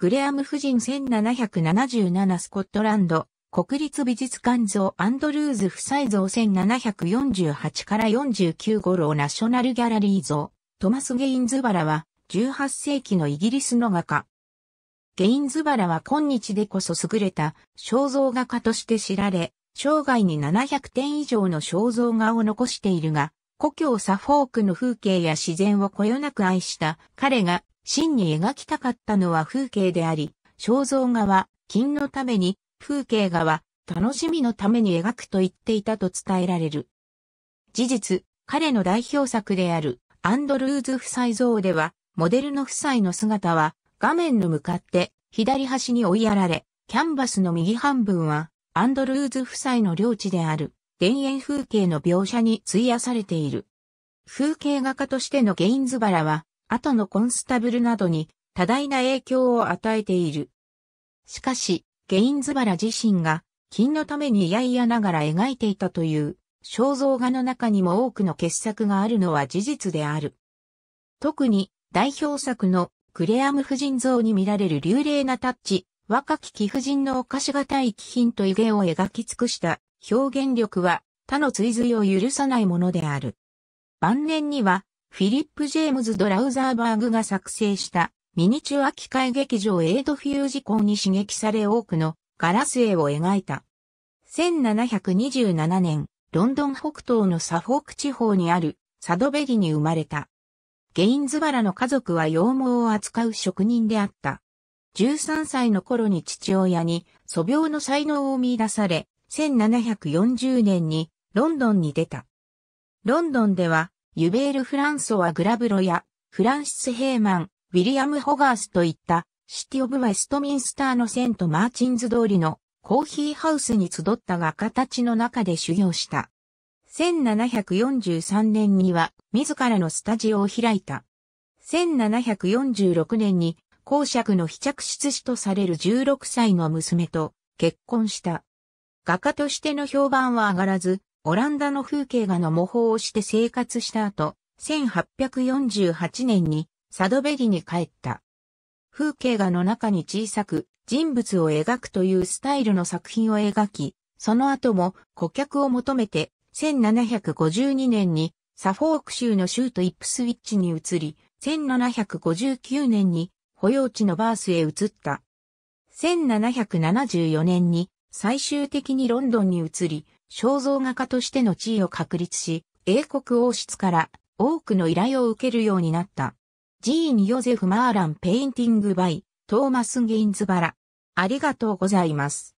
グレアム夫人1777スコットランド、国立美術館像アンドルーズ夫妻像1748から49頃ナショナルギャラリー像、トマス・ゲインズバラは18世紀のイギリスの画家。ゲインズバラは今日でこそ優れた肖像画家として知られ、生涯に700点以上の肖像画を残しているが、故郷サフォークの風景や自然をこよなく愛した彼が真に描きたかったのは風景であり、肖像画は金のために、風景画は楽しみのために描くと言っていたと伝えられる。事実、彼の代表作であるアンドルーズ夫妻像では、モデルの夫妻の姿は画面の向かって左端に追いやられ、キャンバスの右半分はアンドルーズ夫妻の領地である田園風景の描写に費やされている。風景画家としてのゲインズバラは後のコンスタブルなどに多大な影響を与えている。しかし、ゲインズバラ自身が、金のためにいやいやながら描いていたという、肖像画の中にも多くの傑作があるのは事実である。特に、代表作のクレアム夫人像に見られる流麗なタッチ、若き貴婦人のおしがたい貴品と湯気を描き尽くした表現力は他の追随を許さないものである。晩年にはフィリップ・ジェームズ・ドラウザーバーグが作成したミニチュア機械劇場エイドフュージコンに刺激され多くのガラス絵を描いた。1727年、ロンドン北東のサフォーク地方にあるサドベリに生まれた。ゲインズバラの家族は羊毛を扱う職人であった。13歳の頃に父親に素描の才能を見出され、1740年にロンドンに出た。ロンドンではユベール・フランソワ・グラブロや、フランシス・ヘーマン、ウィリアム・ホガースといった、シティ・オブ・ウェストミンスターのセント・マーチンズ通りのコーヒーハウスに集った画家たちの中で修行した。1743年には自らのスタジオを開いた。1746年に公爵の非着室子とされる16歳の娘と結婚した。画家としての評判は上がらず、オランダの風景画の模倣をして生活した後、1848年にサドベリに帰った。風景画の中に小さく人物を描くというスタイルの作品を描き、その後も顧客を求めて1752年にサフォーク州の州都イップスウィッチに移り、1759年に保養地のバースへ移った。1774年に最終的にロンドンに移り、肖像画家としての地位を確立し、英国王室から多くの依頼を受けるようになった。ジーン・ヨゼフ・マーラン・ペインティング・バイ、トーマス・ゲインズバラ。ありがとうございます。